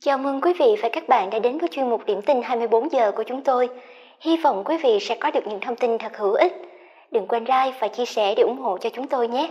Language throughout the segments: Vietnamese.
Chào mừng quý vị và các bạn đã đến với chuyên mục điểm tin 24 giờ của chúng tôi. Hy vọng quý vị sẽ có được những thông tin thật hữu ích. Đừng quên like và chia sẻ để ủng hộ cho chúng tôi nhé.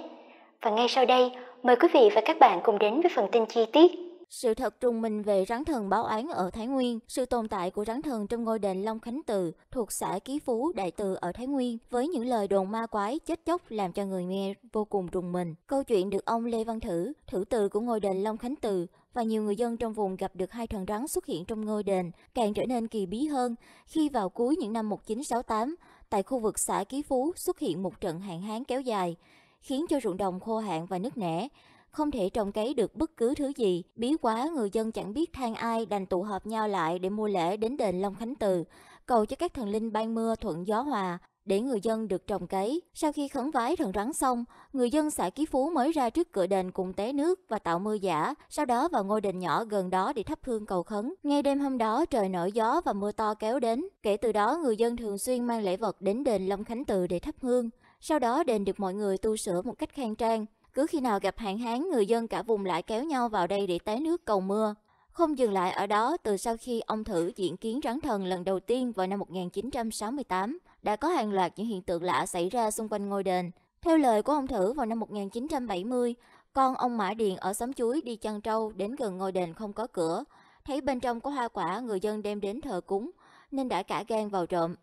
Và ngay sau đây, mời quý vị và các bạn cùng đến với phần tin chi tiết. Sự thật trùng mình về rắn thần báo án ở Thái Nguyên, sự tồn tại của rắn thần trong ngôi đền Long Khánh Tự thuộc xã Ký Phú, Đại Từ ở Thái Nguyên với những lời đồn ma quái chết chóc làm cho người nghe vô cùng trùng mình. Câu chuyện được ông Lê Văn Thử, thử từ của ngôi đền Long Khánh Tự và nhiều người dân trong vùng gặp được hai thần rắn xuất hiện trong ngôi đền càng trở nên kỳ bí hơn khi vào cuối những năm 1968, tại khu vực xã Ký Phú xuất hiện một trận hạn hán kéo dài, khiến cho ruộng đồng khô hạn và nứt nẻ, không thể trồng cấy được bất cứ thứ gì. Bí quá người dân chẳng biết than ai đành tụ họp nhau lại để mua lễ đến đền Long Khánh Từ, cầu cho các thần linh ban mưa thuận gió hòa, để người dân được trồng cấy. Sau khi khấn vái thần rắn xong, người dân xã Ký Phú mới ra trước cửa đền cùng tế nước và tạo mưa giả, sau đó vào ngôi đền nhỏ gần đó để thắp hương cầu khấn. Ngay đêm hôm đó trời nổi gió và mưa to kéo đến, kể từ đó người dân thường xuyên mang lễ vật đến đền Long Khánh Từ để thắp hương. Sau đó đền được mọi người tu sửa một cách khang trang, cứ khi nào gặp hạn hán, người dân cả vùng lại kéo nhau vào đây để té nước cầu mưa. Không dừng lại ở đó, từ sau khi ông thử diễn kiến rắn thần lần đầu tiên vào năm 1968, đã có hàng loạt những hiện tượng lạ xảy ra xung quanh ngôi đền. Theo lời của ông thử vào năm 1970, con ông Mã Điền ở xóm chuối đi chăn trâu đến gần ngôi đền không có cửa, thấy bên trong có hoa quả người dân đem đến thờ cúng, nên đã cả gan vào trộm.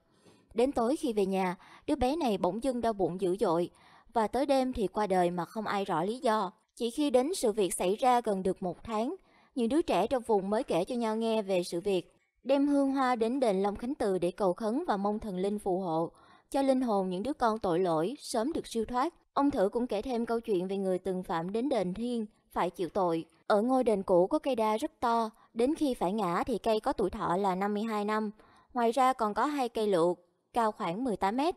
Đến tối khi về nhà, đứa bé này bỗng dưng đau bụng dữ dội, và tới đêm thì qua đời mà không ai rõ lý do. Chỉ khi đến sự việc xảy ra gần được một tháng, những đứa trẻ trong vùng mới kể cho nhau nghe về sự việc, đem hương hoa đến đền Long Khánh Từ để cầu khấn và mong thần linh phù hộ, cho linh hồn những đứa con tội lỗi sớm được siêu thoát. Ông Thử cũng kể thêm câu chuyện về người từng phạm đến đền Thiên, phải chịu tội. Ở ngôi đền cũ có cây đa rất to, đến khi phải ngã thì cây có tuổi thọ là 52 năm. Ngoài ra còn có hai cây lựu cao khoảng 18 mét,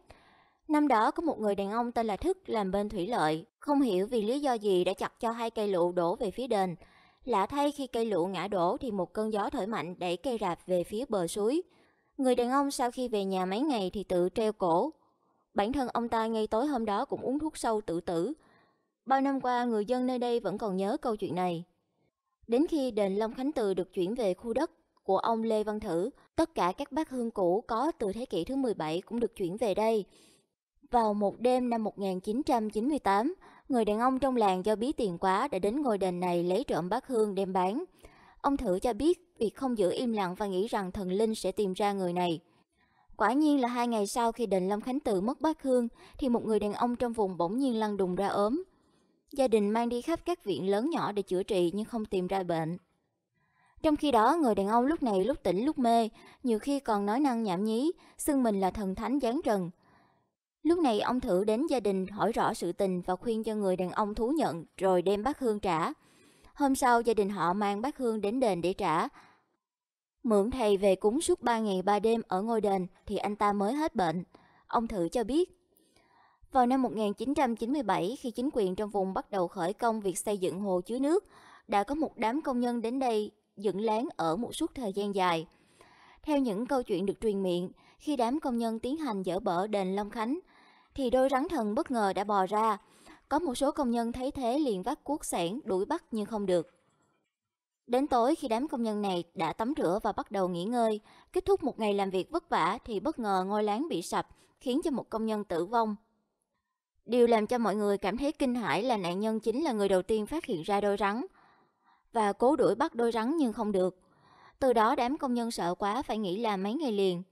Năm đó có một người đàn ông tên là Thức làm bên thủy lợi, không hiểu vì lý do gì đã chặt cho hai cây lựu đổ về phía đền. Lạ thay khi cây lựu ngã đổ thì một cơn gió thổi mạnh đẩy cây rạp về phía bờ suối. Người đàn ông sau khi về nhà mấy ngày thì tự treo cổ. Bản thân ông ta ngay tối hôm đó cũng uống thuốc sâu tự tử. Bao năm qua người dân nơi đây vẫn còn nhớ câu chuyện này. Đến khi đền Long Khánh Từ được chuyển về khu đất của ông Lê Văn Thử, tất cả các bát hương cũ có từ thế kỷ thứ 17 cũng được chuyển về đây. Vào một đêm năm 1998, người đàn ông trong làng do bí tiền quá đã đến ngôi đền này lấy trộm bát hương đem bán. Ông thử cho biết việc không giữ im lặng và nghĩ rằng thần linh sẽ tìm ra người này. Quả nhiên là hai ngày sau khi đền Long Khánh Tự mất bát hương thì một người đàn ông trong vùng bỗng nhiên lăn đùng ra ốm. Gia đình mang đi khắp các viện lớn nhỏ để chữa trị nhưng không tìm ra bệnh. Trong khi đó, người đàn ông lúc này lúc tỉnh lúc mê, nhiều khi còn nói năng nhảm nhí, xưng mình là thần thánh giáng trần – Lúc này ông thử đến gia đình hỏi rõ sự tình và khuyên cho người đàn ông thú nhận rồi đem bác Hương trả. Hôm sau gia đình họ mang bác Hương đến đền để trả. Mượn thầy về cúng suốt 3 ngày 3 đêm ở ngôi đền thì anh ta mới hết bệnh. Ông thử cho biết. Vào năm 1997 khi chính quyền trong vùng bắt đầu khởi công việc xây dựng hồ chứa nước, đã có một đám công nhân đến đây dựng lán ở một suốt thời gian dài. Theo những câu chuyện được truyền miệng, khi đám công nhân tiến hành dỡ bỏ đền Long Khánh, thì đôi rắn thần bất ngờ đã bò ra. Có một số công nhân thấy thế liền vác cuốc sẻn đuổi bắt nhưng không được. Đến tối khi đám công nhân này đã tắm rửa và bắt đầu nghỉ ngơi, kết thúc một ngày làm việc vất vả thì bất ngờ ngôi láng bị sập, khiến cho một công nhân tử vong. Điều làm cho mọi người cảm thấy kinh hãi là nạn nhân chính là người đầu tiên phát hiện ra đôi rắn và cố đuổi bắt đôi rắn nhưng không được. Từ đó đám công nhân sợ quá phải nghỉ làm mấy ngày liền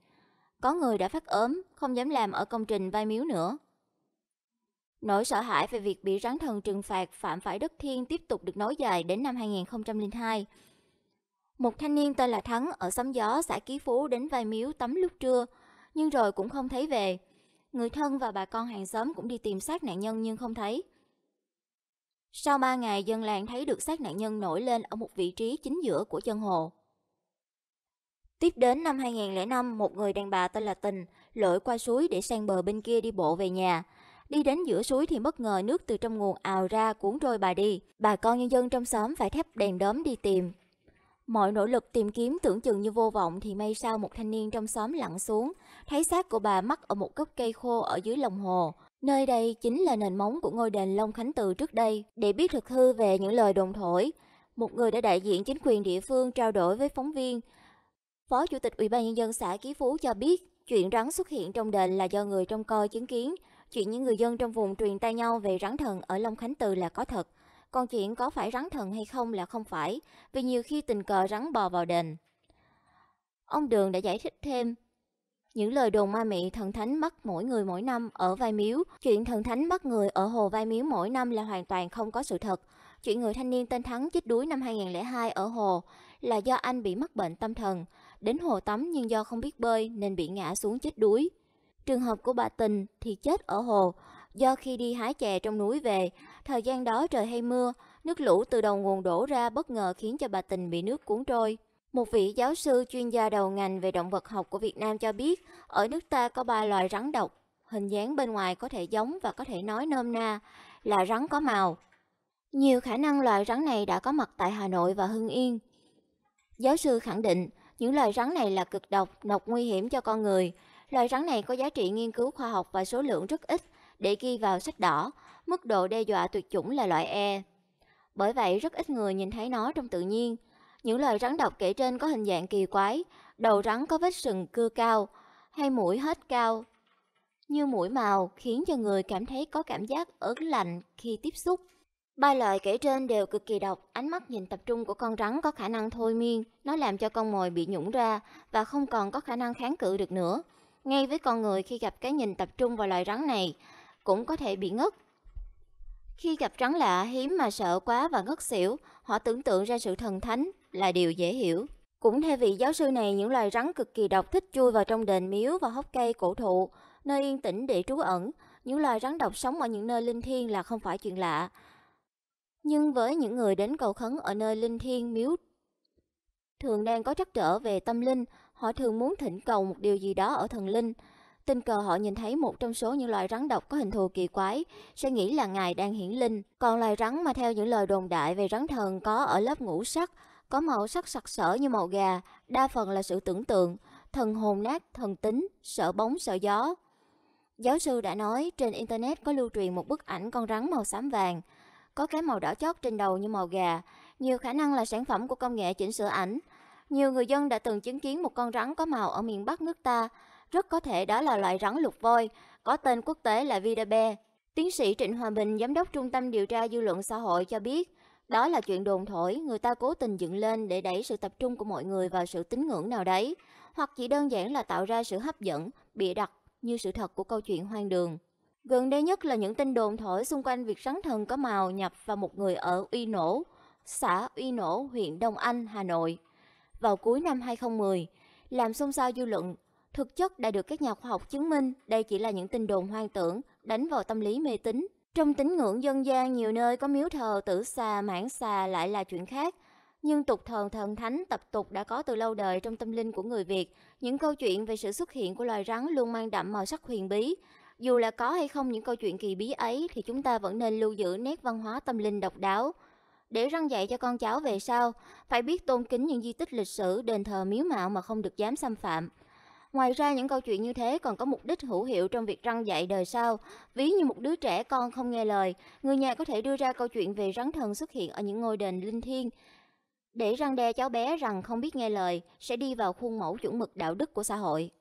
có người đã phát ốm, không dám làm ở công trình vai miếu nữa. Nỗi sợ hãi về việc bị rắn thần trừng phạt phạm phải đất thiên tiếp tục được nối dài đến năm 2002. Một thanh niên tên là Thắng ở xóm gió xã Ký Phú đến vai miếu tắm lúc trưa, nhưng rồi cũng không thấy về. Người thân và bà con hàng xóm cũng đi tìm xác nạn nhân nhưng không thấy. Sau 3 ngày, dân làng thấy được xác nạn nhân nổi lên ở một vị trí chính giữa của chân hồ. Tiếp đến năm 2005, một người đàn bà tên là Tình lội qua suối để sang bờ bên kia đi bộ về nhà. Đi đến giữa suối thì bất ngờ nước từ trong nguồn ào ra cuốn trôi bà đi. Bà con nhân dân trong xóm phải thép đèn đóm đi tìm. Mọi nỗ lực tìm kiếm tưởng chừng như vô vọng thì may sao một thanh niên trong xóm lặn xuống, thấy xác của bà mắc ở một gốc cây khô ở dưới lòng hồ. Nơi đây chính là nền móng của ngôi đền Long Khánh Từ trước đây. Để biết thực hư về những lời đồn thổi, một người đã đại diện chính quyền địa phương trao đổi với phóng viên, Phó Chủ tịch Ủy ban Nhân dân xã Ký Phú cho biết, chuyện rắn xuất hiện trong đền là do người trong coi chứng kiến. Chuyện những người dân trong vùng truyền tay nhau về rắn thần ở Long Khánh Từ là có thật. Còn chuyện có phải rắn thần hay không là không phải, vì nhiều khi tình cờ rắn bò vào đền. Ông Đường đã giải thích thêm, những lời đồn ma mị thần thánh bắt mỗi người mỗi năm ở Vai Miếu, chuyện thần thánh bắt người ở hồ Vai Miếu mỗi năm là hoàn toàn không có sự thật. Chuyện người thanh niên tên Thắng chết đuối năm 2002 ở hồ là do anh bị mắc bệnh tâm thần, đến hồ tắm nhưng do không biết bơi nên bị ngã xuống chết đuối. Trường hợp của bà Tình thì chết ở hồ, do khi đi hái chè trong núi về, thời gian đó trời hay mưa, nước lũ từ đầu nguồn đổ ra bất ngờ khiến cho bà Tình bị nước cuốn trôi. Một vị giáo sư chuyên gia đầu ngành về động vật học của Việt Nam cho biết, ở nước ta có ba loài rắn độc, hình dáng bên ngoài có thể giống và có thể nói nôm na là rắn có màu. Nhiều khả năng loài rắn này đã có mặt tại Hà Nội và Hưng Yên. Giáo sư khẳng định, những loài rắn này là cực độc, độc nguy hiểm cho con người. Loài rắn này có giá trị nghiên cứu khoa học và số lượng rất ít để ghi vào sách đỏ. Mức độ đe dọa tuyệt chủng là loại E. Bởi vậy, rất ít người nhìn thấy nó trong tự nhiên. Những loài rắn độc kể trên có hình dạng kỳ quái, đầu rắn có vết sừng cưa cao, hay mũi hết cao, như mũi màu khiến cho người cảm thấy có cảm giác ớn lạnh khi tiếp xúc. Ba lời kể trên đều cực kỳ độc, ánh mắt nhìn tập trung của con rắn có khả năng thôi miên, nó làm cho con mồi bị nhũng ra và không còn có khả năng kháng cự được nữa. Ngay với con người khi gặp cái nhìn tập trung vào loài rắn này, cũng có thể bị ngất. Khi gặp rắn lạ hiếm mà sợ quá và ngất xỉu, họ tưởng tượng ra sự thần thánh là điều dễ hiểu. Cũng theo vị giáo sư này, những loài rắn cực kỳ độc thích chui vào trong đền miếu và hốc cây cổ thụ, nơi yên tĩnh để trú ẩn. Những loài rắn độc sống ở những nơi linh thiêng là không phải chuyện lạ nhưng với những người đến cầu khấn ở nơi linh thiêng miếu thường đang có trắc trở về tâm linh, họ thường muốn thỉnh cầu một điều gì đó ở thần linh. Tình cờ họ nhìn thấy một trong số những loài rắn độc có hình thù kỳ quái, sẽ nghĩ là ngài đang hiển linh. Còn loài rắn mà theo những lời đồn đại về rắn thần có ở lớp ngũ sắc, có màu sắc sặc sỡ như màu gà, đa phần là sự tưởng tượng, thần hồn nát, thần tính, sợ bóng, sợ gió. Giáo sư đã nói trên Internet có lưu truyền một bức ảnh con rắn màu xám vàng, có cái màu đỏ chót trên đầu như màu gà, nhiều khả năng là sản phẩm của công nghệ chỉnh sửa ảnh. Nhiều người dân đã từng chứng kiến một con rắn có màu ở miền Bắc nước ta, rất có thể đó là loại rắn lục voi, có tên quốc tế là Vidabe. Tiến sĩ Trịnh Hòa Bình, giám đốc Trung tâm Điều tra Dư luận Xã hội cho biết, đó là chuyện đồn thổi, người ta cố tình dựng lên để đẩy sự tập trung của mọi người vào sự tín ngưỡng nào đấy, hoặc chỉ đơn giản là tạo ra sự hấp dẫn, bịa đặt như sự thật của câu chuyện hoang đường. Gần đây nhất là những tin đồn thổi xung quanh việc rắn thần có màu nhập vào một người ở Uy Nổ, xã Uy Nổ, huyện Đông Anh, Hà Nội. Vào cuối năm 2010, làm xôn xao dư luận, thực chất đã được các nhà khoa học chứng minh đây chỉ là những tin đồn hoang tưởng đánh vào tâm lý mê tín. Trong tín ngưỡng dân gian nhiều nơi có miếu thờ tử xà, mãn xà lại là chuyện khác, nhưng tục thờ thần thánh tập tục đã có từ lâu đời trong tâm linh của người Việt. Những câu chuyện về sự xuất hiện của loài rắn luôn mang đậm màu sắc huyền bí, dù là có hay không những câu chuyện kỳ bí ấy thì chúng ta vẫn nên lưu giữ nét văn hóa tâm linh độc đáo. Để răng dạy cho con cháu về sau, phải biết tôn kính những di tích lịch sử, đền thờ miếu mạo mà không được dám xâm phạm. Ngoài ra những câu chuyện như thế còn có mục đích hữu hiệu trong việc răng dạy đời sau. Ví như một đứa trẻ con không nghe lời, người nhà có thể đưa ra câu chuyện về rắn thần xuất hiện ở những ngôi đền linh thiêng. Để răng đe cháu bé rằng không biết nghe lời sẽ đi vào khuôn mẫu chuẩn mực đạo đức của xã hội.